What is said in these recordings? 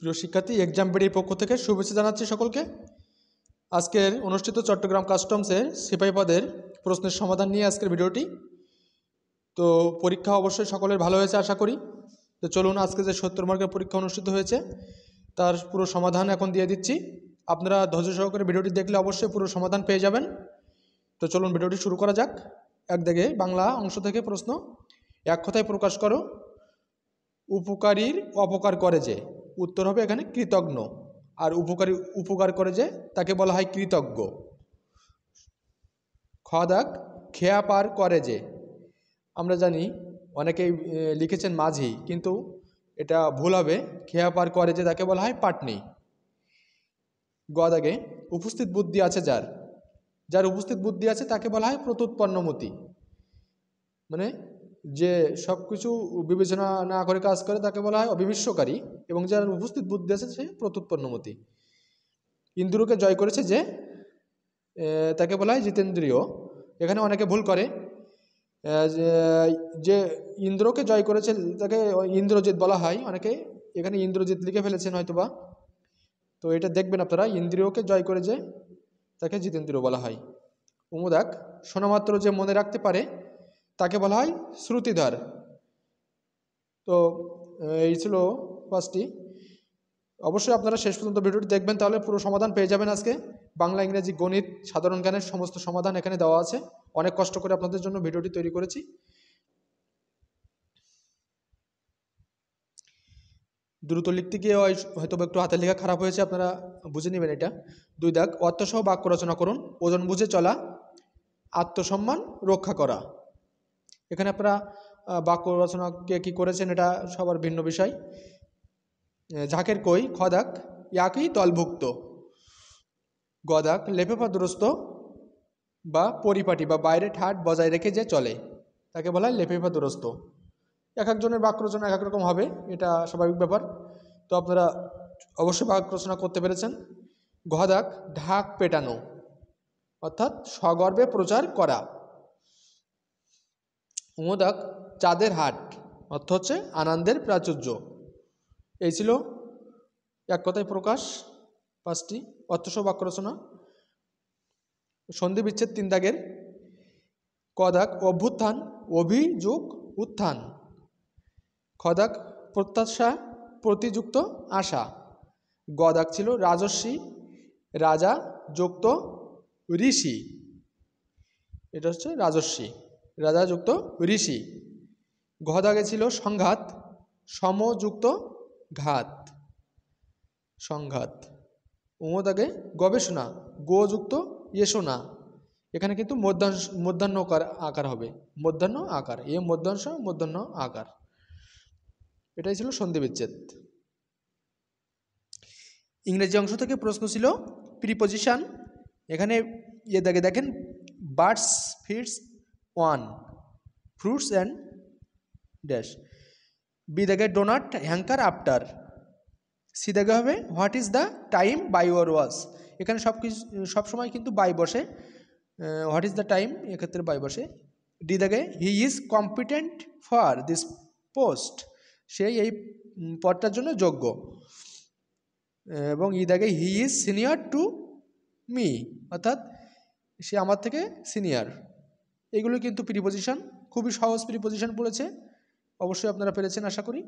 প্রিয় শিক্ষার্থী এক্সাম বেড়ির পক্ষ থেকে শুভেচ্ছা জানাচ্ছি সকলকে আজকের অনুষ্ঠিত চট্টগ্রাম কাস্টমসের পদের প্রশ্নের সমাধান নিয়ে আজকের ভিডিওটি তো পরীক্ষা অবশ্যই সকলের ভালো হয়েছে আশা করি তো চলুন আজকে যে সত্তর মার্কের পরীক্ষা অনুষ্ঠিত হয়েছে তার পুরো সমাধান এখন দিয়ে দিচ্ছি আপনারা ধৈর্য সহকারে ভিডিওটি দেখলে অবশ্যই পুরো সমাধান পেয়ে যাবেন তো চলুন ভিডিওটি শুরু করা যাক একদিকে বাংলা অংশ থেকে প্রশ্ন এক কথায় প্রকাশ করো উপকারীর অপকার করে যে উত্তর হবে এখানে কৃতজ্ঞ আর উপকারী উপকার করে যে তাকে বলা হয় কৃতজ্ঞ খদাক খেয়া পার করে যে আমরা জানি অনেকেই লিখেছেন মাঝি কিন্তু এটা ভুল হবে খেয়া পার করে যে তাকে বলা হয় পাটনি গদাগে উপস্থিত বুদ্ধি আছে যার যার উপস্থিত বুদ্ধি আছে তাকে বলা হয় প্রত্যুৎপন্নমতি মানে যে সব কিছু বিবেচনা না করে কাজ করে তাকে বলা হয় অবিবিশ্বকারী এবং যার উপস্থিত বুদ্ধি আছে সে প্রত্যুৎপন্নমতি ইন্দ্রকে জয় করেছে যে তাকে বলা হয় জিতেন্দ্রীয় এখানে অনেকে ভুল করে যে ইন্দ্রকে জয় করেছে তাকে ইন্দ্রজিৎ বলা হয় অনেকে এখানে ইন্দ্রজিৎ লিখে ফেলেছেন হয়তোবা তো এটা দেখবেন আপনারা ইন্দ্রিয়কে জয় করে যে তাকে জিতেন্দ্রীয় বলা হয় উমুদাক শোনামাত্র যে মনে রাখতে পারে তাকে বলা হয় শ্রুতিধর তো এই ছিল পাঁচটি অবশ্যই আপনারা শেষ পর্যন্ত ভিডিওটি দেখবেন তাহলে পুরো সমাধান পেয়ে যাবেন আজকে বাংলা ইংরেজি গণিত সাধারণ জ্ঞানের সমস্ত সমাধান এখানে দেওয়া আছে অনেক কষ্ট করে আপনাদের জন্য ভিডিওটি তৈরি করেছি দ্রুত লিখতে গিয়ে হয়তো একটু হাতের লেখা খারাপ হয়েছে আপনারা বুঝে নেবেন এটা দুই দাগ অর্থসহ বাক্য রচনা করুন ওজন বুঝে চলা আত্মসম্মান রক্ষা করা এখানে আপনারা বাক্য রচনাকে কী করেছেন এটা সবার ভিন্ন বিষয় ঝাঁকের কই খদাক ইয়াকি দলভুক্ত গদাক লেফেফাদুরস্ত বা পরিপাটি বা বাইরে ঠাট বজায় রেখে যে চলে তাকে বলা হয় লেফেফাদুরস্ত এক একজনের বাক্য রচনা এক এক রকম হবে এটা স্বাভাবিক ব্যাপার তো আপনারা অবশ্যই বাক্য রচনা করতে পেরেছেন ঘদাক ঢাক পেটানো অর্থাৎ সগর্বে প্রচার করা মোদাক চাঁদের হাট অর্থ হচ্ছে আনন্দের প্রাচুর্য এই ছিল এক কথায় প্রকাশ পাঁচটি অর্থসহ বাক্য রচনা সন্ধি বিচ্ছেদ তিন দাগের কদাক অভ্যুত্থান অভিযোগ উত্থান খদাক প্রত্যাশা প্রতিযুক্ত আশা গদাক ছিল রাজস্বী রাজা যুক্ত ঋষি এটা হচ্ছে রাজস্বী রাজা যুক্ত ঋষি ঘদাগে ছিল সংঘাত সমযুক্ত ঘাত সংঘাত উমদাগে গবেষণা গোযুক্ত ইয়েশোনা এখানে কিন্তু মধ্যাংশ মধ্যাহ্ন আকার হবে মধ্যাহ্ন আকার এ মধ্যাংশ মধ্যাহ্ন আকার এটাই ছিল সন্ধিবিচ্ছেদ ইংরেজি অংশ থেকে প্রশ্ন ছিল প্রিপোজিশন এখানে ইয়ে দেখে দেখেন birds feeds on fruits and dash B দেখে ডোনাট হ্যাঙ্কার আফটার সি দেখে হবে what is the time by your watch এখানে সব কিছু সব সময় কিন্তু বাই বসে হোয়াট ইজ দ্য টাইম এক্ষেত্রে বাই বসে ডি দেখে he is competent for this post সে এই পদটার জন্য যোগ্য এবং ই দেখে he is senior to me অর্থাৎ সে আমার থেকে সিনিয়র এগুলো কিন্তু প্রিপোজিশন খুবই সহজ প্রিপোজিশন বলেছে অবশ্যই আপনারা পেরেছেন আশা করি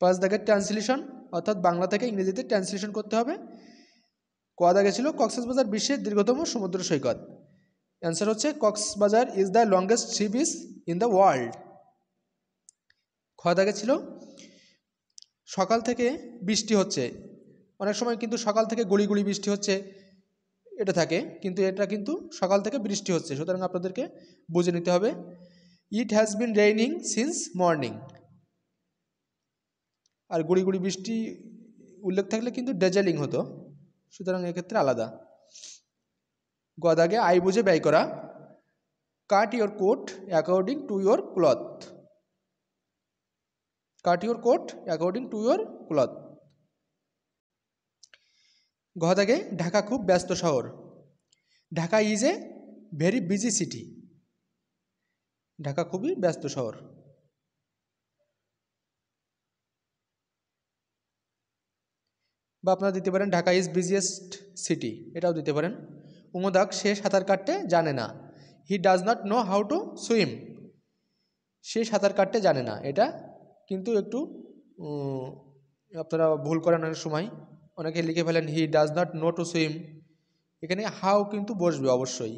পাঁচ দাগের ট্রান্সলেশন অর্থাৎ বাংলা থেকে ইংরেজিতে ট্রান্সলেশন করতে হবে ক দাগে ছিল কক্সবাজার বিশ্বের দীর্ঘতম সমুদ্র সৈকত অ্যান্সার হচ্ছে Cox's Bazar is the longest sea beach in the world খ দাগে ছিল সকাল থেকে বৃষ্টি হচ্ছে অনেক সময় কিন্তু সকাল থেকে গুলি গুলি বৃষ্টি হচ্ছে এটা থাকে কিন্তু এটা কিন্তু সকাল থেকে বৃষ্টি হচ্ছে সুতরাং আপনাদেরকে বুঝে নিতে হবে it has been raining since morning আর গুড়ি গুড়ি বৃষ্টি উল্লেখ থাকলে কিন্তু ডেজেলিং হতো সুতরাং এক্ষেত্রে আলাদা গদাগে আই বুঝে ব্যয় করা cut your coat according to your cloth cut your coat according to your cloth ঘ দাগে ঢাকা খুব ব্যস্ত শহর Dhaka is a very busy city Dhaka খুবই ব্যস্ত শহর বা আপনারা দিতে পারেন ঢাকা ইজ বিজিয়েস্ট সিটি এটাও দিতে পারেন উমদাক সে সাঁতার কাটতে জানে না he does not know how to swim সে সাঁতার কাটতে জানে না এটা কিন্তু একটু আপনারা ভুল করেন অনেক সময় অনেকে লিখে ফেলেন he does not know to swim এখানে হাউ কিন্তু বসবে অবশ্যই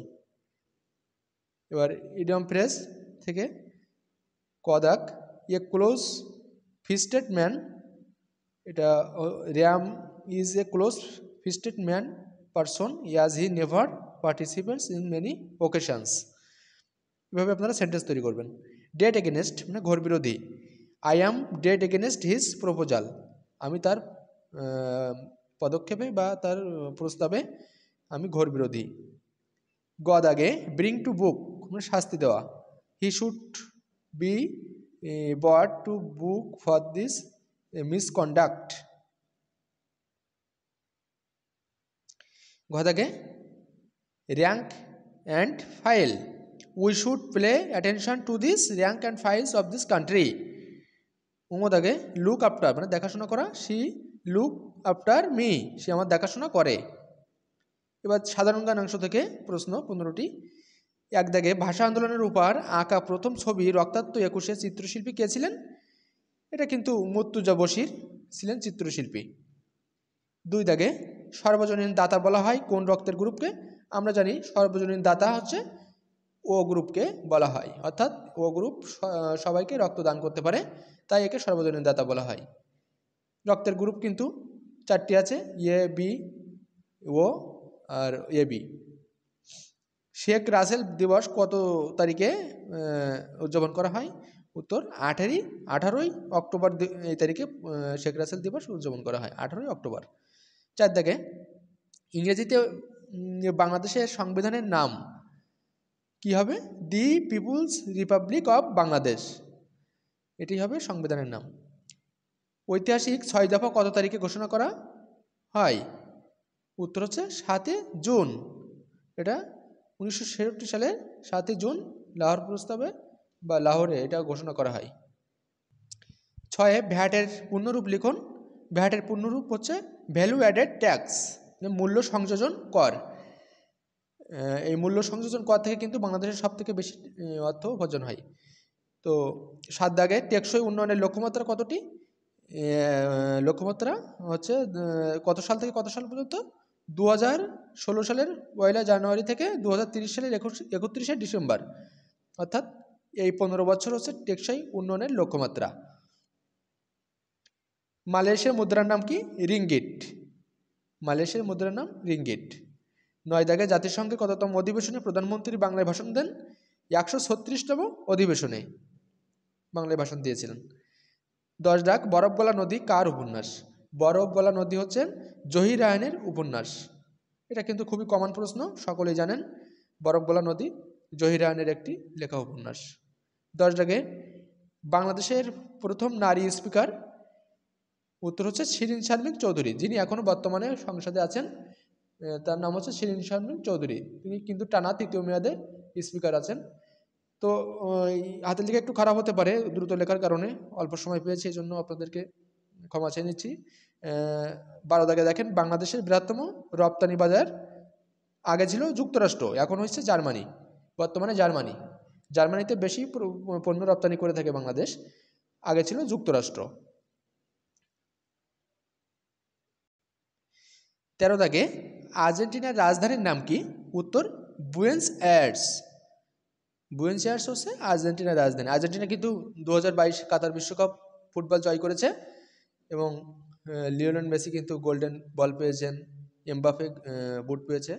এবার ইডিয়াম ফ্রেজ থেকে কদাক এ ক্লোজ ফিস্টেড ম্যান এটা Ram is a close fisted man person as he never participants in many occasions এভাবে আপনারা সেন্টেন্স তৈরি করবেন ডেট এগেনেস্ট মানে ঘোর বিরোধী I am dead against his proposal আমি তার পদক্ষেপে বা তার প্রস্তাবে আমি ঘোর বিরোধী গদ আগে ব্রিং টু বুক মানে শাস্তি দেওয়া he should be brought to book for this misconduct ঘদাকে rank and file we should pay attention to this rank and files of this country উমদাকে লুক আপটার মানে দেখাশোনা করা সি লুক আফটার মি সে আমার দেখাশোনা করে এবার সাধারণ গান অংশ থেকে প্রশ্ন পনেরোটি এক দাগে ভাষা আন্দোলনের উপর আঁকা প্রথম ছবি রক্তাত্ম একুশে চিত্রশিল্পী কে ছিলেন এটা কিন্তু মত্তুজা বসির ছিলেন চিত্রশিল্পী দুই দাগে সর্বজনীন দাতা বলা হয় কোন রক্তের গ্রুপকে আমরা জানি সর্বজনীন দাতা হচ্ছে ও গ্রুপকে বলা হয় অর্থাৎ ও গ্রুপ সবাইকে রক্ত দান করতে পারে তাই একে সর্বজনীন দাতা বলা হয় রক্তের গ্রুপ কিন্তু চারটি আছে এ বি ও আর এ বি শেখ রাসেল দিবস কত তারিখে উদযাপন করা হয় উত্তর আঠেরই আঠারোই অক্টোবর এই তারিখে শেখ রাসেল দিবস উদযাপন করা হয় আঠারোই অক্টোবর চার দিকে ইংরেজিতে বাংলাদেশের সংবিধানের নাম কি হবে the people's republic of Bangladesh এটি হবে সংবিধানের নাম ঐতিহাসিক ছয় দফা কত তারিখে ঘোষণা করা হয় উত্তর হচ্ছে সাতই জুন এটা উনিশশো সালে সাতই জুন লাহোর প্রস্তাবে বা লাহোরে এটা ঘোষণা করা হয় ছয়ে ভ্যাটের পূর্ণরূপ লিখুন ভ্যাটের পূর্ণরূপ হচ্ছে ভ্যালু অ্যাডেড ট্যাক্স মূল্য সংযোজন কর এই মূল্য সংযোজন কর থেকে কিন্তু বাংলাদেশের সব থেকে বেশি অর্থ উপার্জন হয় তো সাত দাগে টেকসই উন্নয়নের লক্ষ্যমাত্রা কতটি লক্ষ্যমাত্রা হচ্ছে কত সাল থেকে কত সাল পর্যন্ত দু সালের পয়লা জানুয়ারি থেকে দু হাজার তিরিশ সালের একত্রিশে ডিসেম্বর অর্থাৎ এই পনেরো বছর হচ্ছে টেকসই উন্নয়নের লক্ষ্যমাত্রা মালয়েশিয়ার মুদ্রার নাম কি রিঙ্গিট মালয়েশিয়ার মুদ্রার নাম রিঙ্গিট নয় দাগে জাতিসংঘে কততম অধিবেশনে প্রধানমন্ত্রী বাংলায় ভাষণ দেন একশো ছত্রিশতম অধিবেশনে বাংলায় ভাষণ দিয়েছিলেন দশ ডাক বরফগলা নদী কার উপন্যাস বরফগলা নদী হচ্ছেন জহির রায়নের উপন্যাস এটা কিন্তু খুবই কমন প্রশ্ন সকলেই জানেন বরফগলা নদী জহির রায়নের একটি লেখা উপন্যাস দশ ডাকে বাংলাদেশের প্রথম নারী স্পিকার উত্তর হচ্ছে শিরিন শারমিন চৌধুরী যিনি এখনও বর্তমানে সংসদে আছেন তার নাম হচ্ছে শিরিন শারমিন চৌধুরী তিনি কিন্তু টানা তৃতীয় মেয়াদে স্পিকার আছেন তো হাতের লেখা একটু খারাপ হতে পারে দ্রুত লেখার কারণে অল্প সময় পেয়েছি এই জন্য আপনাদেরকে ক্ষমা চেয়ে নিচ্ছি বারো দাগে দেখেন বাংলাদেশের বৃহত্তম রপ্তানি বাজার আগে ছিল যুক্তরাষ্ট্র এখন হচ্ছে জার্মানি বর্তমানে জার্মানি জার্মানিতে বেশি পণ্য রপ্তানি করে থাকে বাংলাদেশ আগে ছিল যুক্তরাষ্ট্র তেরো দাগে আর্জেন্টিনার রাজধানীর নাম কি উত্তর বুয়েন্স অ্যাডস বুয়েন্স এয়ার্স হচ্ছে আর্জেন্টিনার রাজধানী আর্জেন্টিনা কিন্তু দু কাতার বিশ্বকাপ ফুটবল জয় করেছে এবং লিওনেন মেসি কিন্তু গোল্ডেন বল পেয়েছেন এমবাফে বুট পেয়েছে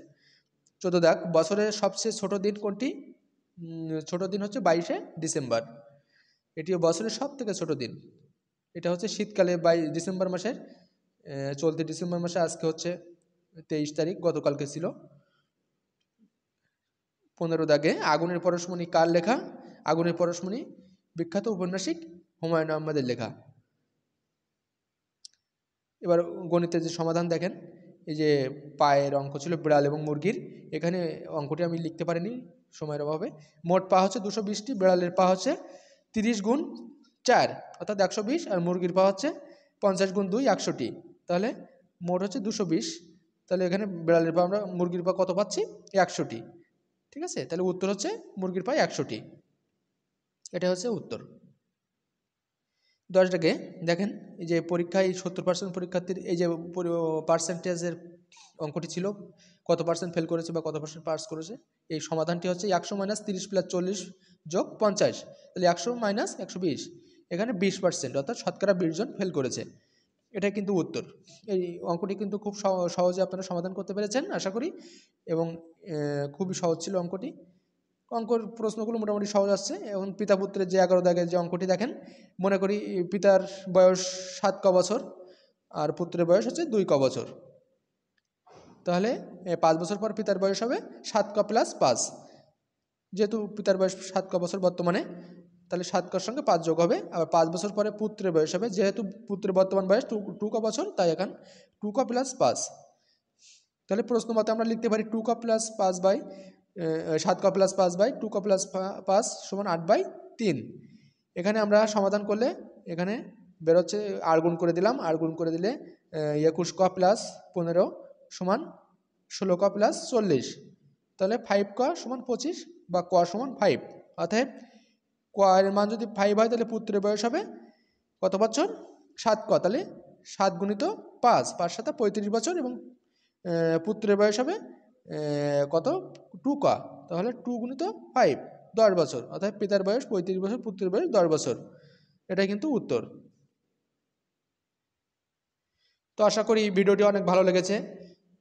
চোদ্দ দেখ বছরের সবচেয়ে ছোট দিন কোনটি ছোট দিন হচ্ছে বাইশে ডিসেম্বর এটিও বছরের সব থেকে ছোট দিন এটা হচ্ছে শীতকালে বাই ডিসেম্বর মাসের চলতি ডিসেম্বর মাসে আজকে হচ্ছে তেইশ তারিখ গতকালকে ছিল পনেরো দাগে আগুনের পরশমণি কার লেখা আগুনের পরশমণি বিখ্যাত উপন্যাসিক হুমায়ুন আহমদের লেখা এবার গণিতের যে সমাধান দেখেন এই যে পায়ের অঙ্ক ছিল বিড়াল এবং মুরগির এখানে অঙ্কটি আমি লিখতে পারিনি সময়ের অভাবে মোট পা হচ্ছে দুশো বিশটি বিড়ালের পা হচ্ছে তিরিশ গুণ চার অর্থাৎ একশো বিশ আর মুরগির পা হচ্ছে পঞ্চাশ গুণ দুই একশোটি তাহলে মোট হচ্ছে দুশো বিশ তাহলে এখানে বিড়ালের পা আমরা মুরগির পা কত পাচ্ছি একশোটি ঠিক আছে তাহলে উত্তর হচ্ছে মুরগির পায়ে একশোটি এটা হচ্ছে উত্তর দশটাকে দেখেন এই যে পরীক্ষায় সত্তর পার্সেন্ট পরীক্ষার্থীর এই যে পার্সেন্টেজের অঙ্কটি ছিল কত পার্সেন্ট ফেল করেছে বা কত পার্সেন্ট পাস করেছে এই সমাধানটি হচ্ছে একশো মাইনাস তিরিশ প্লাস চল্লিশ যোগ পঞ্চাশ তাহলে একশো মাইনাস একশো বিশ এখানে বিশ পার্সেন্ট অর্থাৎ শতকরা বিশ জন ফেল করেছে এটা কিন্তু উত্তর এই অঙ্কটি কিন্তু খুব সহজে আপনারা সমাধান করতে পেরেছেন আশা করি এবং খুবই সহজ ছিল অঙ্কটি অঙ্কর প্রশ্নগুলো মোটামুটি সহজ আসছে এবং পিতা পুত্রের যে এগারো দাগের যে অঙ্কটি দেখেন মনে করি পিতার বয়স সাত ক বছর আর পুত্রের বয়স হচ্ছে দুই ক বছর তাহলে পাঁচ বছর পর পিতার বয়স হবে সাত ক প্লাস পাঁচ যেহেতু পিতার বয়স সাত ক বছর বর্তমানে তাহলে সাত কর সঙ্গে পাঁচ যোগ হবে আবার পাঁচ বছর পরে পুত্রের বয়স হবে যেহেতু পুত্রের বর্তমান বয়স টু টু ক বছর তাই এখন টু ক প্লাস পাঁচ তাহলে প্রশ্ন মতে আমরা লিখতে পারি টু ক প্লাস পাঁচ বাই সাত ক প্লাস পাঁচ বাই টু ক প্লাস পাঁচ সমান আট বাই তিন এখানে আমরা সমাধান করলে এখানে বেরোচ্ছে আর গুণ করে দিলাম আর গুণ করে দিলে একুশ ক প্লাস পনেরো সমান ষোলো ক প্লাস চল্লিশ তাহলে ফাইভ ক সমান পঁচিশ বা ক সমান ফাইভ অতএব ক এর মান যদি ফাইভ হয় তাহলে পুত্রের বয়স হবে কত বছর সাত ক তাহলে সাত গুণিত পাঁচ পাঁচ সাথে পঁয়ত্রিশ বছর এবং পুত্রের বয়স হবে কত টু কা তাহলে টু গুণিত ফাইভ দশ বছর অর্থাৎ পিতার বয়স পঁয়ত্রিশ বছর পুত্রের বয়স দশ বছর এটা কিন্তু উত্তর তো আশা করি ভিডিওটি অনেক ভালো লেগেছে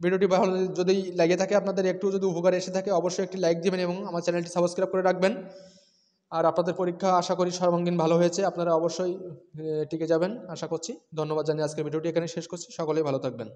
ভিডিওটি ভালো যদি লেগে থাকে আপনাদের একটু যদি উপকার এসে থাকে অবশ্যই একটি লাইক দেবেন এবং আমার চ্যানেলটি সাবস্ক্রাইব করে রাখবেন আর আপনাদের পরীক্ষা আশা করি সর্বাঙ্গীন ভালো হয়েছে আপনারা অবশ্যই টিকে যাবেন আশা করছি ধন্যবাদ জানিয়ে আজকে ভিডিওটি এখানে শেষ করছি সকলেই ভালো থাকবেন